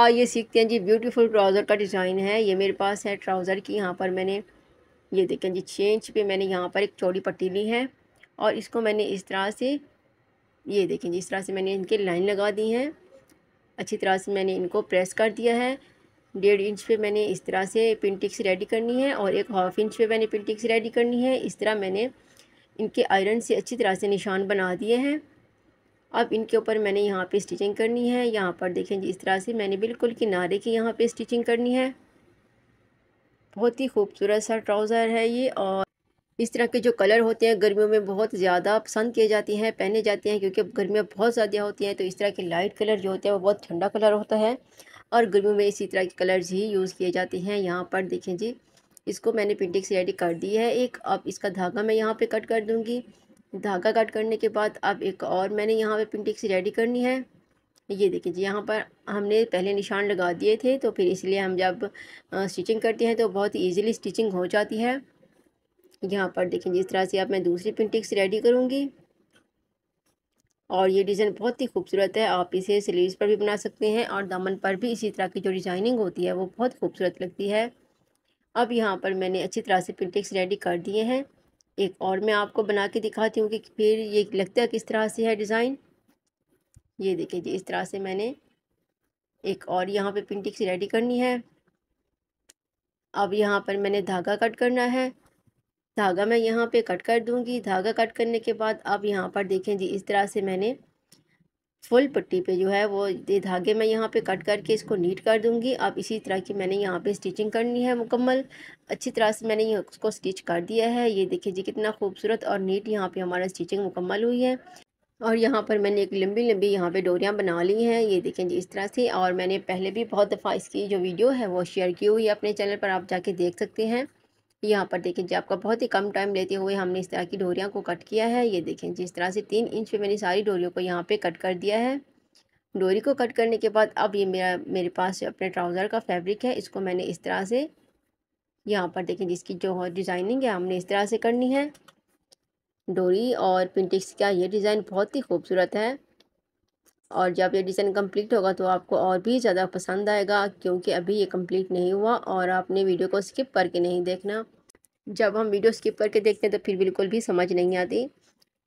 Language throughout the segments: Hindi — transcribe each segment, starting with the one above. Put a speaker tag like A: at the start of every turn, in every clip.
A: आइए हाँ, सीखते हैं जी ब्यूटीफुल ट्राउज़र का डिज़ाइन है ये मेरे पास है ट्राउज़र की यहाँ पर मैंने ये देखें जी छः इंच पे मैंने यहाँ पर एक चौड़ी पट्टी ली है और इसको मैंने इस तरह से ये देखें जी इस तरह से मैंने इनके लाइन लगा दी हैं अच्छी तरह से मैंने इनको प्रेस कर दिया है डेढ़ इंच पे मैंने इस तरह से पिंटिक्स रेडी करनी है और एक हाफ इंच पे मैंने पिंटिक्स रेडी करनी है इस तरह मैंने इनके आयरन से अच्छी तरह से निशान बना दिए हैं अब इनके ऊपर मैंने यहाँ पे स्टिचिंग करनी है यहाँ पर देखें जी इस तरह से मैंने बिल्कुल किनारे की यहाँ पे स्टिचिंग करनी है बहुत ही खूबसूरत सा ट्राउज़र है ये और इस तरह के जो कलर होते हैं गर्मियों में बहुत ज़्यादा पसंद किए जाते हैं पहने जाते हैं क्योंकि गर्मियाँ बहुत ज़्यादा होती हैं तो इस तरह के लाइट कलर जो होते हैं वो बहुत ठंडा कलर होता है और गर्मियों में इसी तरह के कलर्स ही यूज़ किए जाते हैं यहाँ पर देखें जी इसको मैंने पिंटिंग से रेडी कर दी है एक अब इसका धागा मैं यहाँ पे कट कर दूँगी धागा कट करने के बाद अब एक और मैंने यहाँ पे पिंटिक्स रेडी करनी है ये देखिए जी यहाँ पर हमने पहले निशान लगा दिए थे तो फिर इसलिए हम जब स्टिचिंग करते हैं तो बहुत इजीली स्टिचिंग हो जाती है यहाँ पर देखें जिस तरह से अब मैं दूसरी पिंटिक्स रेडी करूँगी और ये डिज़ाइन बहुत ही खूबसूरत है आप इसे स्लीव्स पर भी बना सकते हैं और दामन पर भी इसी तरह की जो डिज़ाइनिंग होती है वो बहुत खूबसूरत लगती है अब यहाँ पर मैंने अच्छी तरह से पिंटिक्स रेडी कर दिए हैं एक और मैं आपको बना के दिखाती हूँ कि फिर ये लगता है किस तरह से है डिज़ाइन ये देखिए जी इस तरह से मैंने एक और यहाँ पे से रेडी करनी है अब यहाँ पर मैंने धागा कट करना है धागा मैं यहाँ पे कट कर दूँगी धागा कट करने के बाद अब यहाँ पर देखें जी इस तरह से मैंने फुल पट्टी पे जो है वो ये धागे मैं यहाँ पे कट करके इसको नीट कर दूँगी अब इसी तरह की मैंने यहाँ पे स्टिचिंग करनी है मुकम्मल अच्छी तरह से मैंने उसको स्टिच कर दिया है ये देखिए जी कितना खूबसूरत और नीट यहाँ पे हमारा स्टिचिंग मुकम्मल हुई है और यहाँ पर मैंने एक लंबी लंबी यहाँ पे डोरियाँ बना ली हैं ये देखें जी इस तरह से और मैंने पहले भी बहुत दफ़ा इसकी जो वीडियो है वो शेयर की हुई है अपने चैनल पर आप जाके देख सकते हैं यहाँ पर देखें जी आपका बहुत ही कम टाइम लेते हुए हमने इस तरह की डोरियाँ को कट किया है ये देखें जिस तरह से तीन इंच पे मैंने सारी डोरियों को यहाँ पे कट कर दिया है डोरी को कट करने के बाद अब ये मेरा मेरे पास अपने ट्राउज़र का फैब्रिक है इसको मैंने इस तरह से यहाँ पर देखें जिसकी जो डिज़ाइनिंग है हमने इस तरह से करनी है डोरी और पिंटिक्स का ये डिज़ाइन बहुत ही खूबसूरत है और जब ये डिज़ाइन कंप्लीट होगा तो आपको और भी ज़्यादा पसंद आएगा क्योंकि अभी ये कंप्लीट नहीं हुआ और आपने वीडियो को स्किप करके नहीं देखना जब हम वीडियो स्किप करके देखते हैं तो फिर बिल्कुल भी समझ नहीं आती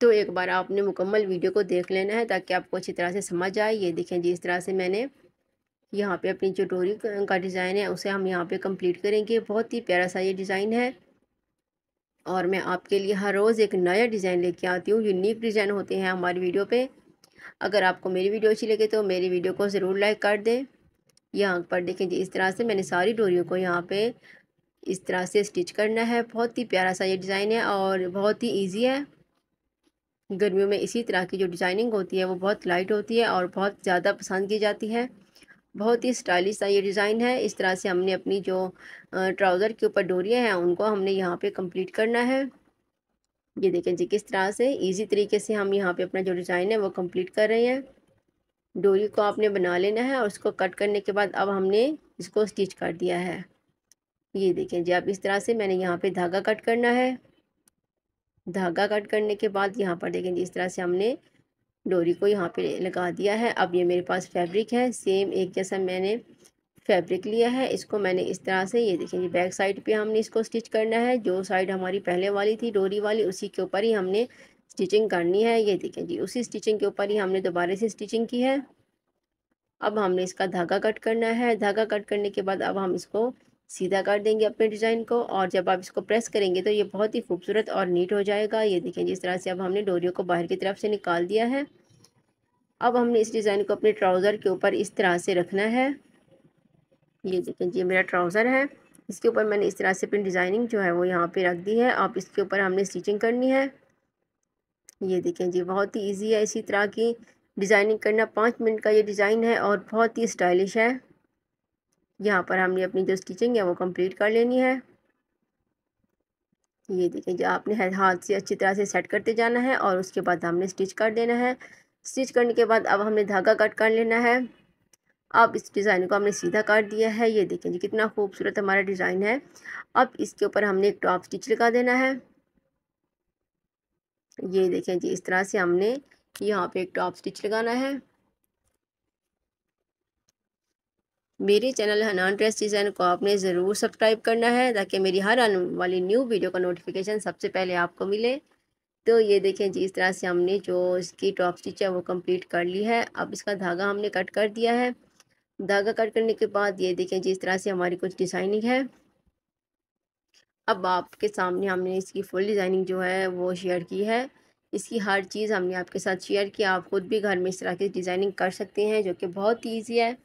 A: तो एक बार आपने मुकम्मल वीडियो को देख लेना है ताकि आपको अच्छी तरह से समझ आए ये देखें जिस तरह से मैंने यहाँ पर अपनी जो डोरी का डिज़ाइन है उसे हम यहाँ पर कम्प्लीट करेंगे बहुत ही प्यारा सा ये डिज़ाइन है और मैं आपके लिए हर रोज़ एक नया डिज़ाइन लेके आती हूँ यूनिक डिज़ाइन होते हैं हमारी वीडियो पर अगर आपको मेरी वीडियो अच्छी लगे तो मेरी वीडियो को ज़रूर लाइक कर दें यहाँ पर देखें जी इस तरह से मैंने सारी डोरियों को यहाँ पे इस तरह से स्टिच करना है बहुत ही प्यारा सा ये डिज़ाइन है और बहुत ही ईजी है गर्मियों में इसी तरह की जो डिज़ाइनिंग होती है वो बहुत लाइट होती है और बहुत ज़्यादा पसंद की जाती है बहुत ही स्टाइलिश सा ये डिज़ाइन है इस तरह से हमने अपनी जो ट्राउज़र के ऊपर डोरियाँ हैं उनको हमने यहाँ पे कंप्लीट करना है ये देखें जी किस तरह से इजी तरीके से हम यहाँ पे अपना जो डिज़ाइन है वो कंप्लीट कर रहे हैं डोरी को आपने बना लेना है और उसको कट करने के बाद अब हमने इसको स्टिच कर दिया है ये देखें जी आप इस तरह से मैंने यहाँ पे धागा कट करना है धागा कट करने के बाद यहाँ पर देखें जी इस तरह से हमने डोरी को यहाँ पर लगा दिया है अब ये मेरे पास फैब्रिक है सेम एक जैसा मैंने फैब्रिक लिया है इसको मैंने इस तरह से ये देखें ये बैक साइड पे हमने इसको स्टिच करना है जो साइड हमारी पहले वाली थी डोरी वाली उसी के ऊपर ही हमने स्टिचिंग करनी है ये देखें जी उसी स्टिचिंग के ऊपर ही हमने दोबारा से स्टिचिंग की है अब हमने इसका धागा कट करना है धागा कट करने के बाद अब हम इसको सीधा कर देंगे अपने डिज़ाइन को और जब आप इसको प्रेस करेंगे तो ये बहुत ही खूबसूरत और नीट हो जाएगा ये देखें जिस तरह से अब हमने डोरियों को बाहर की तरफ से निकाल दिया है अब हमने इस डिज़ाइन को अपने ट्राउज़र के ऊपर इस तरह से रखना है ये देखें जी मेरा ट्राउज़र है इसके ऊपर मैंने इस तरह से अपनी डिज़ाइनिंग जो है वो यहाँ पे रख दी है आप इसके ऊपर हमने स्टिचिंग करनी है ये देखें जी बहुत ही इजी है इसी तरह की डिज़ाइनिंग करना पाँच मिनट का ये डिज़ाइन है और बहुत ही स्टाइलिश है यहाँ पर हमने अपनी जो स्टिचिंग है वो कंप्लीट कर लेनी है ये देखें जी आपने हाथ से अच्छी तरह से सेट करते जाना है और उसके बाद हमने स्टिच कर देना है स्टिच करने के बाद अब हमने धागा कट कर लेना है अब इस डिज़ाइन को हमने सीधा काट दिया है ये देखें जी कितना खूबसूरत हमारा डिज़ाइन है अब इसके ऊपर हमने एक टॉप स्टिच लगा देना है ये देखें जी इस तरह से हमने यहाँ पे एक टॉप स्टिच लगाना है मेरे चैनल हनान ड्रेस डिज़ाइन को आपने ज़रूर सब्सक्राइब करना है ताकि मेरी हर आने वाली न्यू वीडियो का नोटिफिकेशन सबसे पहले आपको मिले तो ये देखें जी इस तरह से हमने जो इसकी टॉप स्टिच है वो कंप्लीट कर ली है अब इसका धागा हमने कट कर दिया है धागा कट करने के बाद ये देखें जिस तरह से हमारी कुछ डिज़ाइनिंग है अब आपके सामने हमने इसकी फुल डिज़ाइनिंग जो है वो शेयर की है इसकी हर चीज़ हमने आपके साथ शेयर की आप ख़ुद भी घर में इस तरह की डिज़ाइनिंग कर सकते हैं जो कि बहुत ईजी है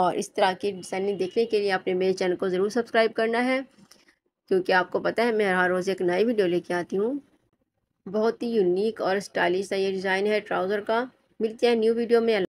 A: और इस तरह की डिज़ाइनिंग देखने के लिए आपने मेरे चैनल को ज़रूर सब्सक्राइब करना है क्योंकि आपको पता है मैं हर रोज़ एक नई वीडियो लेके आती हूँ बहुत ही यूनिक और स्टाइलिश सा ये डिज़ाइन है ट्राउज़र का मिलते हैं न्यू वीडियो में